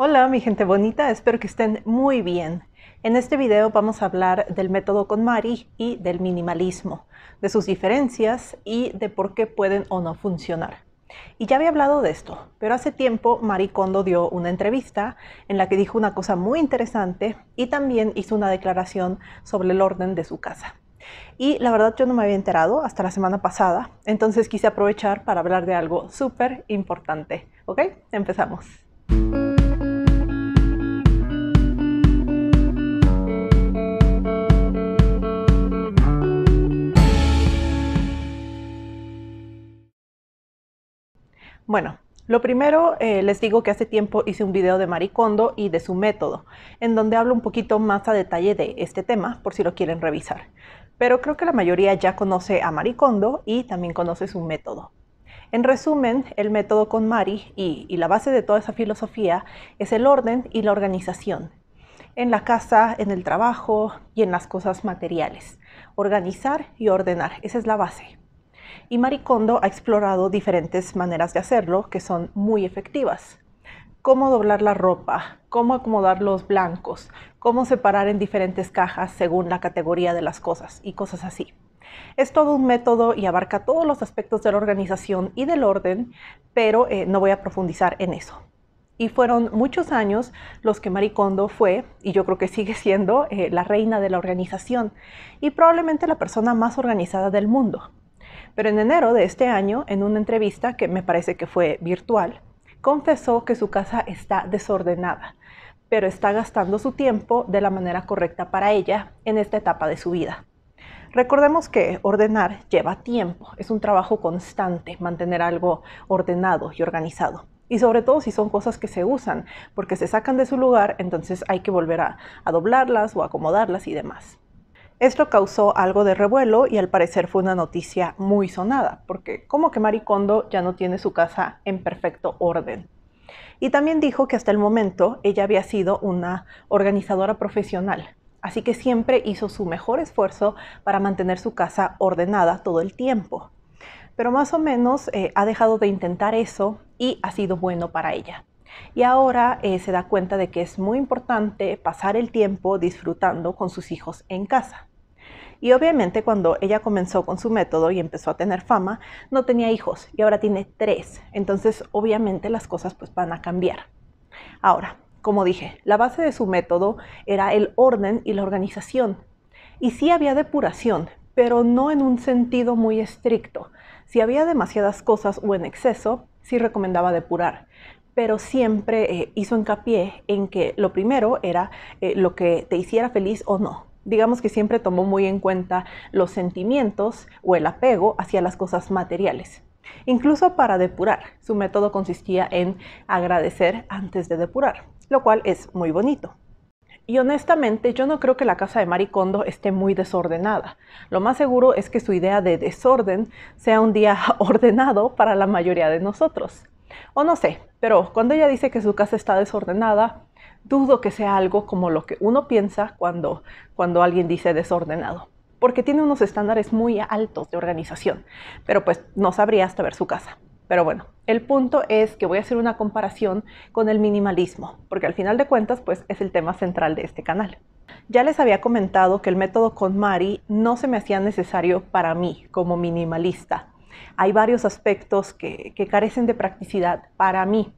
Hola mi gente bonita, espero que estén muy bien. En este video vamos a hablar del método con Mari y del minimalismo, de sus diferencias y de por qué pueden o no funcionar. Y ya había hablado de esto, pero hace tiempo Mari Kondo dio una entrevista en la que dijo una cosa muy interesante y también hizo una declaración sobre el orden de su casa. Y la verdad yo no me había enterado hasta la semana pasada, entonces quise aprovechar para hablar de algo súper importante. ¿Ok? Empezamos. Bueno, lo primero, eh, les digo que hace tiempo hice un video de Maricondo y de su método, en donde hablo un poquito más a detalle de este tema, por si lo quieren revisar. Pero creo que la mayoría ya conoce a Kondo y también conoce su método. En resumen, el método con Mari y la base de toda esa filosofía es el orden y la organización. En la casa, en el trabajo y en las cosas materiales. Organizar y ordenar, esa es la base y Maricondo ha explorado diferentes maneras de hacerlo que son muy efectivas. Cómo doblar la ropa, cómo acomodar los blancos, cómo separar en diferentes cajas según la categoría de las cosas y cosas así. Es todo un método y abarca todos los aspectos de la organización y del orden, pero eh, no voy a profundizar en eso. Y fueron muchos años los que Maricondo fue, y yo creo que sigue siendo, eh, la reina de la organización y probablemente la persona más organizada del mundo. Pero en enero de este año, en una entrevista que me parece que fue virtual, confesó que su casa está desordenada, pero está gastando su tiempo de la manera correcta para ella en esta etapa de su vida. Recordemos que ordenar lleva tiempo, es un trabajo constante mantener algo ordenado y organizado. Y sobre todo si son cosas que se usan, porque se sacan de su lugar, entonces hay que volver a, doblarlas o acomodarlas y demás. Esto causó algo de revuelo y al parecer fue una noticia muy sonada, porque como que Maricondo ya no tiene su casa en perfecto orden. Y también dijo que hasta el momento ella había sido una organizadora profesional, así que siempre hizo su mejor esfuerzo para mantener su casa ordenada todo el tiempo. Pero más o menos eh, ha dejado de intentar eso y ha sido bueno para ella y ahora eh, se da cuenta de que es muy importante pasar el tiempo disfrutando con sus hijos en casa. Y obviamente cuando ella comenzó con su método y empezó a tener fama, no tenía hijos y ahora tiene tres. Entonces obviamente las cosas pues van a cambiar. Ahora, como dije, la base de su método era el orden y la organización. Y sí había depuración, pero no en un sentido muy estricto. Si había demasiadas cosas o en exceso, sí recomendaba depurar pero siempre eh, hizo hincapié en que lo primero era eh, lo que te hiciera feliz o no. Digamos que siempre tomó muy en cuenta los sentimientos o el apego hacia las cosas materiales. Incluso para depurar, su método consistía en agradecer antes de depurar, lo cual es muy bonito. Y honestamente, yo no creo que la casa de Maricondo esté muy desordenada. Lo más seguro es que su idea de desorden sea un día ordenado para la mayoría de nosotros. O no sé, pero cuando ella dice que su casa está desordenada, dudo que sea algo como lo que uno piensa cuando, alguien dice desordenado, porque tiene unos estándares muy altos de organización, pero pues no sabría hasta ver su casa. Pero bueno, el punto es que voy a hacer una comparación con el minimalismo, porque al final de cuentas pues es el tema central de este canal. Ya les había comentado que el método con Mari no se me hacía necesario para mí como minimalista, hay varios aspectos que, carecen de practicidad para mí,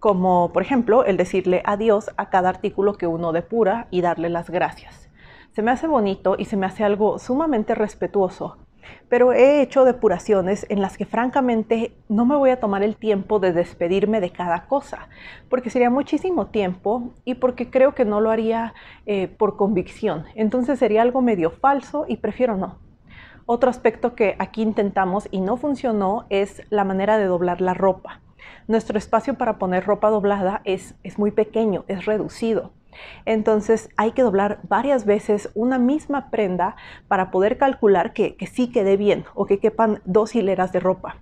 como por ejemplo el decirle adiós a cada artículo que uno depura y darle las gracias. Se me hace bonito y se me hace algo sumamente respetuoso, pero he hecho depuraciones en las que francamente no me voy a tomar el tiempo de despedirme de cada cosa, porque sería muchísimo tiempo y porque creo que no lo haría eh, por convicción. Entonces sería algo medio falso y prefiero no. Otro aspecto que aquí intentamos y no funcionó es la manera de doblar la ropa. Nuestro espacio para poner ropa doblada es, es muy pequeño, es reducido. Entonces hay que doblar varias veces una misma prenda para poder calcular que, que sí quede bien o que quepan dos hileras de ropa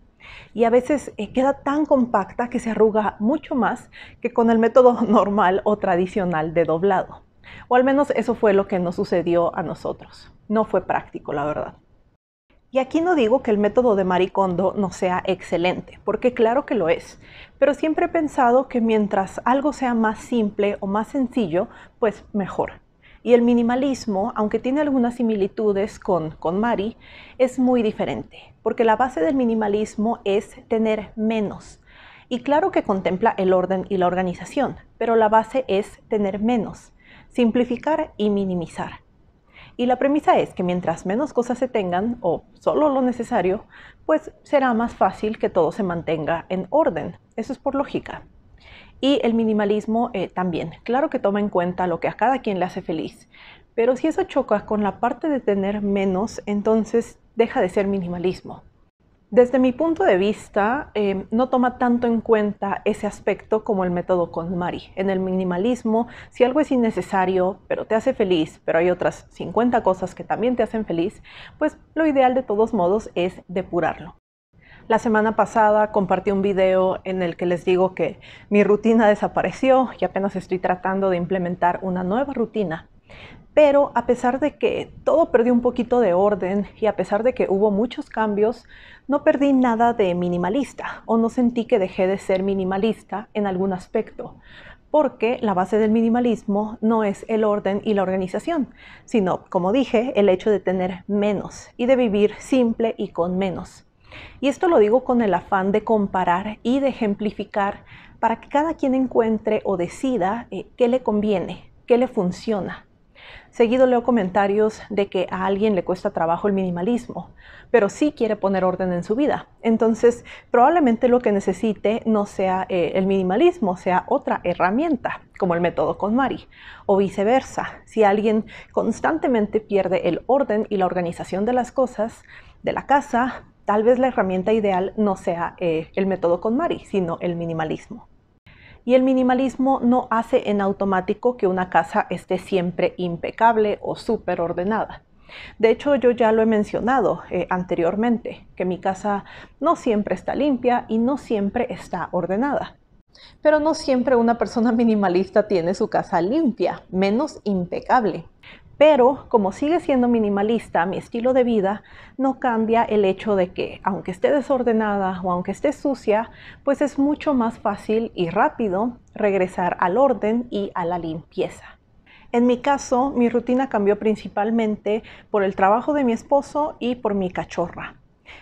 y a veces eh, queda tan compacta que se arruga mucho más que con el método normal o tradicional de doblado. O al menos eso fue lo que nos sucedió a nosotros. No fue práctico, la verdad. Y aquí no digo que el método de Marie Kondo no sea excelente, porque claro que lo es, pero siempre he pensado que mientras algo sea más simple o más sencillo, pues mejor. Y el minimalismo, aunque tiene algunas similitudes con, con Mari, es muy diferente, porque la base del minimalismo es tener menos. Y claro que contempla el orden y la organización, pero la base es tener menos, simplificar y minimizar. Y la premisa es que mientras menos cosas se tengan, o solo lo necesario, pues será más fácil que todo se mantenga en orden. Eso es por lógica. Y el minimalismo eh, también. Claro que toma en cuenta lo que a cada quien le hace feliz, pero si eso choca con la parte de tener menos, entonces deja de ser minimalismo. Desde mi punto de vista, eh, no toma tanto en cuenta ese aspecto como el método KonMari. En el minimalismo, si algo es innecesario, pero te hace feliz, pero hay otras 50 cosas que también te hacen feliz, pues lo ideal de todos modos es depurarlo. La semana pasada compartí un video en el que les digo que mi rutina desapareció y apenas estoy tratando de implementar una nueva rutina pero a pesar de que todo perdió un poquito de orden y a pesar de que hubo muchos cambios, no perdí nada de minimalista o no sentí que dejé de ser minimalista en algún aspecto, porque la base del minimalismo no es el orden y la organización, sino, como dije, el hecho de tener menos y de vivir simple y con menos. Y esto lo digo con el afán de comparar y de ejemplificar para que cada quien encuentre o decida eh, qué le conviene, qué le funciona Seguido leo comentarios de que a alguien le cuesta trabajo el minimalismo, pero sí quiere poner orden en su vida. Entonces, probablemente lo que necesite no sea eh, el minimalismo, sea otra herramienta, como el método con Mari, o viceversa. Si alguien constantemente pierde el orden y la organización de las cosas, de la casa, tal vez la herramienta ideal no sea eh, el método con Mari, sino el minimalismo y el minimalismo no hace en automático que una casa esté siempre impecable o súper ordenada. De hecho, yo ya lo he mencionado eh, anteriormente, que mi casa no siempre está limpia y no siempre está ordenada. Pero no siempre una persona minimalista tiene su casa limpia, menos impecable. Pero como sigue siendo minimalista mi estilo de vida, no cambia el hecho de que aunque esté desordenada o aunque esté sucia, pues es mucho más fácil y rápido regresar al orden y a la limpieza. En mi caso, mi rutina cambió principalmente por el trabajo de mi esposo y por mi cachorra.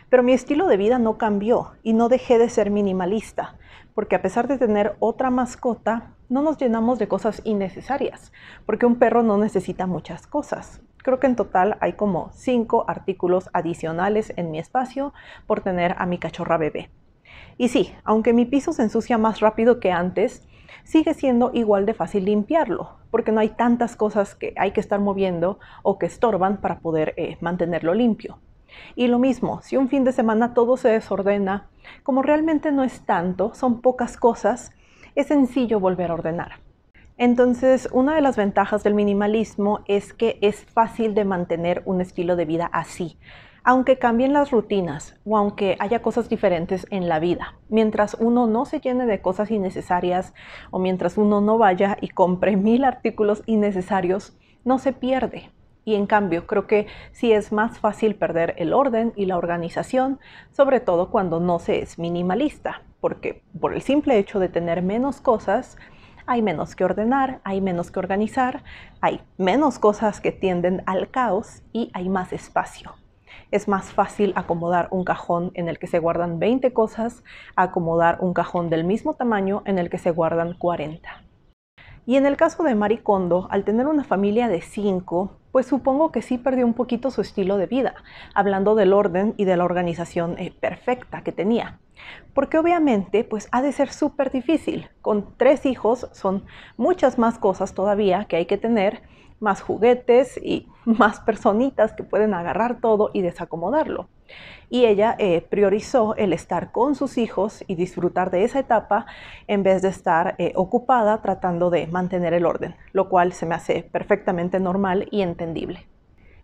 Pero mi estilo de vida no cambió y no dejé de ser minimalista porque a pesar de tener otra mascota, no nos llenamos de cosas innecesarias, porque un perro no necesita muchas cosas. Creo que en total hay como cinco artículos adicionales en mi espacio por tener a mi cachorra bebé. Y sí, aunque mi piso se ensucia más rápido que antes, sigue siendo igual de fácil limpiarlo, porque no hay tantas cosas que hay que estar moviendo o que estorban para poder eh, mantenerlo limpio. Y lo mismo, si un fin de semana todo se desordena, como realmente no es tanto, son pocas cosas, es sencillo volver a ordenar. Entonces, una de las ventajas del minimalismo es que es fácil de mantener un estilo de vida así, aunque cambien las rutinas o aunque haya cosas diferentes en la vida. Mientras uno no se llene de cosas innecesarias o mientras uno no vaya y compre mil artículos innecesarios, no se pierde. Y en cambio, creo que sí es más fácil perder el orden y la organización, sobre todo cuando no se es minimalista, porque por el simple hecho de tener menos cosas, hay menos que ordenar, hay menos que organizar, hay menos cosas que tienden al caos y hay más espacio. Es más fácil acomodar un cajón en el que se guardan 20 cosas, acomodar un cajón del mismo tamaño en el que se guardan 40. Y en el caso de Maricondo, al tener una familia de cinco, pues supongo que sí perdió un poquito su estilo de vida, hablando del orden y de la organización eh, perfecta que tenía. Porque obviamente, pues ha de ser súper difícil. Con tres hijos son muchas más cosas todavía que hay que tener más juguetes y más personitas que pueden agarrar todo y desacomodarlo. Y ella eh, priorizó el estar con sus hijos y disfrutar de esa etapa en vez de estar eh, ocupada tratando de mantener el orden, lo cual se me hace perfectamente normal y entendible.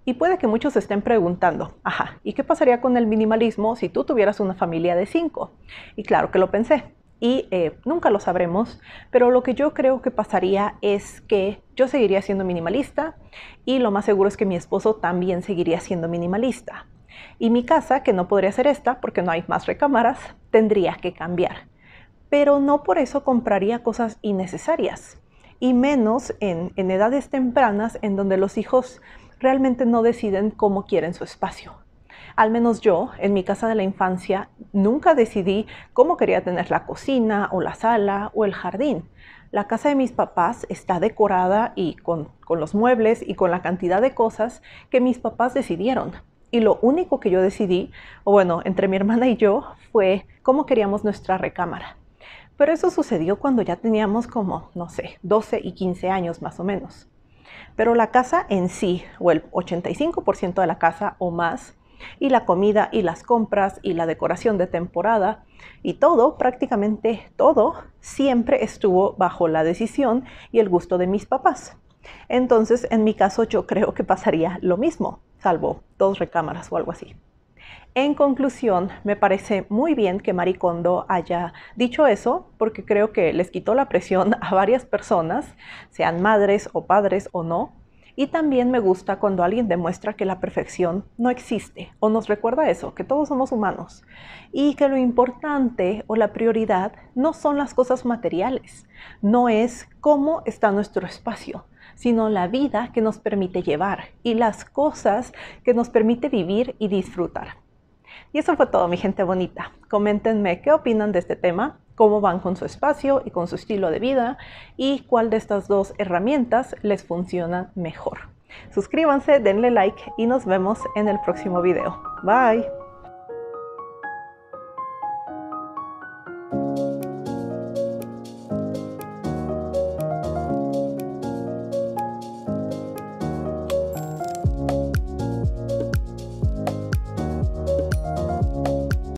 Y puede que muchos estén preguntando, ajá, ¿y qué pasaría con el minimalismo si tú tuvieras una familia de cinco? Y claro que lo pensé, y eh, nunca lo sabremos, pero lo que yo creo que pasaría es que yo seguiría siendo minimalista y lo más seguro es que mi esposo también seguiría siendo minimalista. Y mi casa, que no podría ser esta porque no hay más recámaras, tendría que cambiar. Pero no por eso compraría cosas innecesarias, y menos en edades tempranas en donde los hijos realmente no deciden cómo quieren su espacio. Al menos yo, en mi casa de la infancia, nunca decidí cómo quería tener la cocina o la sala o el jardín. La casa de mis papás está decorada y con, los muebles y con la cantidad de cosas que mis papás decidieron. Y lo único que yo decidí, o bueno, entre mi hermana y yo, fue cómo queríamos nuestra recámara. Pero eso sucedió cuando ya teníamos como, no sé, 12 y 15 años más o menos. Pero la casa en sí, o el 85% de la casa o más, y la comida y las compras y la decoración de temporada y todo, prácticamente todo, siempre estuvo bajo la decisión y el gusto de mis papás. Entonces, en mi caso, yo creo que pasaría lo mismo, salvo dos recámaras o algo así. En conclusión, me parece muy bien que Maricondo haya dicho eso, porque creo que les quitó la presión a varias personas, sean madres o padres o no, y también me gusta cuando alguien demuestra que la perfección no existe o nos recuerda eso, que todos somos humanos y que lo importante o la prioridad no son las cosas materiales, no es cómo está nuestro espacio, sino la vida que nos permite llevar y las cosas que nos permite vivir y disfrutar. Y eso fue todo, mi gente bonita. Coméntenme qué opinan de este tema cómo van con su espacio y con su estilo de vida y cuál de estas dos herramientas les funciona mejor. Suscríbanse, denle like y nos vemos en el próximo video. Bye.